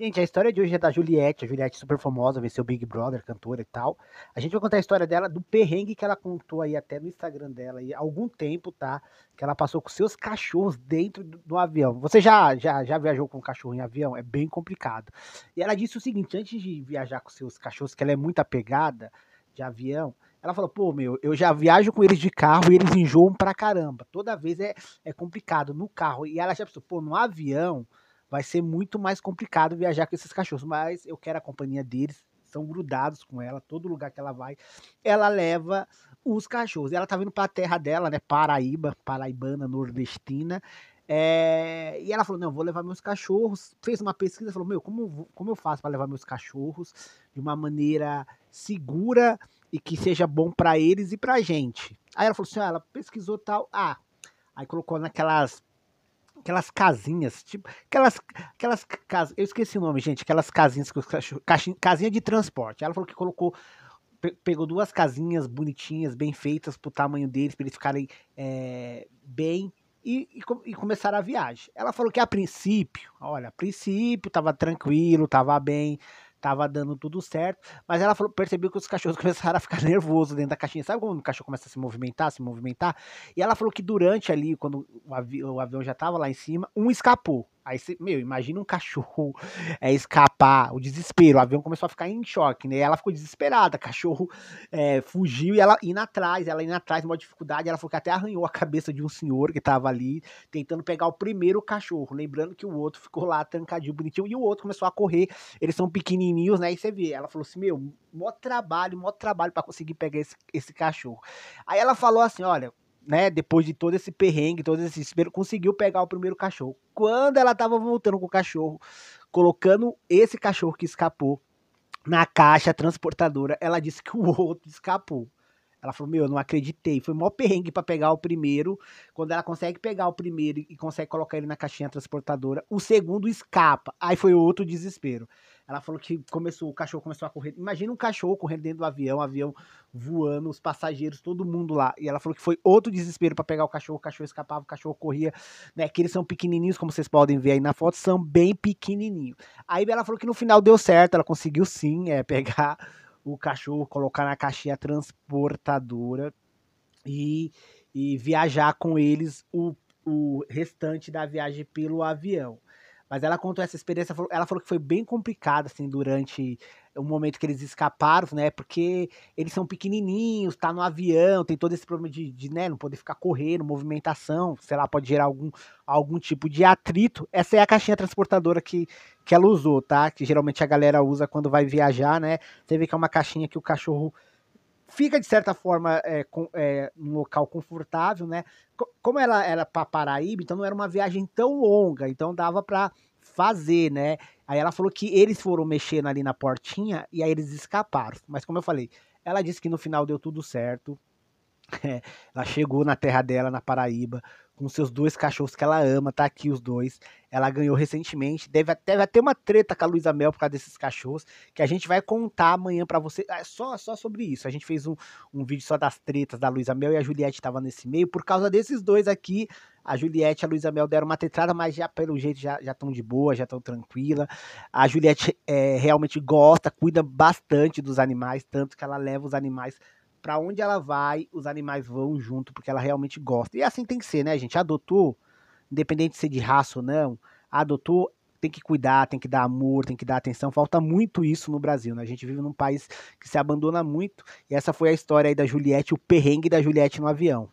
Gente, a história de hoje é da Juliette, a Juliette é super famosa, venceu Big Brother, cantora e tal. A gente vai contar a história dela, do perrengue que ela contou aí até no Instagram dela, aí, há algum tempo, tá? Que ela passou com seus cachorros dentro do, do, avião. Você já, já, já viajou com um cachorro em avião? É bem complicado. E ela disse o seguinte, antes de viajar com seus cachorros, que ela é muito apegada de avião, ela falou, pô, meu, eu já viajo com eles de carro e eles enjoam pra caramba. Toda vez é, é complicado no carro. E ela já pensou, pô, no avião vai ser muito mais complicado viajar com esses cachorros. Mas eu quero a companhia deles, são grudados com ela, todo lugar que ela vai, ela leva os cachorros. Ela tá vindo para a terra dela, né? Paraíba, paraibana, nordestina. É... e ela falou: não, vou levar meus cachorros. Fez uma pesquisa, falou: meu, como, como eu faço para levar meus cachorros de uma maneira segura e que seja bom para eles e para gente? Aí ela falou assim: ah, ela pesquisou tal. Ah, aí colocou naquelas Aquelas casinhas, tipo. Aquelas. aquelas cas... Eu esqueci o nome, gente. Aquelas casinhas que os Casinha de transporte. Ela falou que colocou. Pegou duas casinhas bonitinhas, bem feitas pro tamanho deles, pra eles ficarem é, bem e, e, e começaram a viagem. Ela falou que a princípio, olha, a princípio tava tranquilo, tava bem, tava dando tudo certo, mas ela falou, percebeu que os cachorros começaram a ficar nervosos dentro da caixinha. Sabe quando o cachorro começa a se movimentar, se movimentar? E ela falou que durante ali, quando o avião, o avião já tava lá em cima, um escapou. Aí você, meu, imagina um cachorro é, escapar, o desespero. O avião começou a ficar em choque, né? Ela ficou desesperada, cachorro é, fugiu e ela indo atrás, ela indo atrás, uma dificuldade. Ela falou que até arranhou a cabeça de um senhor que tava ali tentando pegar o primeiro cachorro. Lembrando que o outro ficou lá trancadinho, bonitinho, e o outro começou a correr. Eles são pequenininhos, né? E você vê, ela falou assim: meu, mó trabalho, mó trabalho para conseguir pegar esse, esse cachorro. Aí ela falou assim: olha, né, depois de todo esse perrengue, todo esse espero, conseguiu pegar o primeiro cachorro. Quando ela tava voltando com o cachorro, colocando esse cachorro que escapou na caixa transportadora, ela disse que o outro escapou. Ela falou: Meu, eu não acreditei. Foi o maior perrengue para pegar o primeiro. Quando ela consegue pegar o primeiro e consegue colocar ele na caixinha transportadora, o segundo escapa. Aí foi outro desespero. Ela falou que começou, o cachorro começou a correr. Imagina um cachorro correndo dentro do avião, avião voando, os passageiros, todo mundo lá. E ela falou que foi outro desespero para pegar o cachorro, o cachorro escapava, o cachorro corria, né? Que eles são pequenininhos, como vocês podem ver aí na foto, são bem pequenininhos. Aí ela falou que no final deu certo, ela conseguiu sim é, pegar o cachorro, colocar na caixinha transportadora e, e viajar com eles o, o restante da viagem pelo avião. Mas ela contou essa experiência, ela falou que foi bem complicada, assim, durante o momento que eles escaparam, né? Porque eles são pequenininhos, tá no avião, tem todo esse problema de, de né, não poder ficar correndo, movimentação, sei lá, pode gerar algum, algum tipo de atrito. Essa é a caixinha transportadora que, que ela usou, tá? Que geralmente a galera usa quando vai viajar, né? Você vê que é uma caixinha que o cachorro fica, de certa forma, é, com, é, um local confortável, né? Como ela era para Paraíba, então não era uma viagem tão longa, então dava para fazer, né? Aí ela falou que eles foram mexendo ali na portinha e aí eles escaparam. Mas como eu falei, ela disse que no final deu tudo certo. É, ela chegou na terra dela, na Paraíba, com seus dois cachorros que ela ama, tá aqui os dois. Ela ganhou recentemente, deve até vai ter uma treta com a Luísa Mel por causa desses cachorros, que a gente vai contar amanhã para você, é só só sobre isso. A gente fez um, um vídeo só das tretas da Luísa Mel e a Juliette tava nesse meio por causa desses dois aqui. A Juliette e a Luísa Mel deram uma tetrada, mas já pelo jeito já estão de boa, já estão tranquila. A Juliette é, realmente gosta, cuida bastante dos animais, tanto que ela leva os animais para onde ela vai, os animais vão junto, porque ela realmente gosta. E assim tem que ser, né, gente? Adotou, independente de ser é de raça ou não, adotou tem que cuidar, tem que dar amor, tem que dar atenção. Falta muito isso no Brasil, né? A gente vive num país que se abandona muito. E essa foi a história aí da Juliette, o perrengue da Juliette no avião.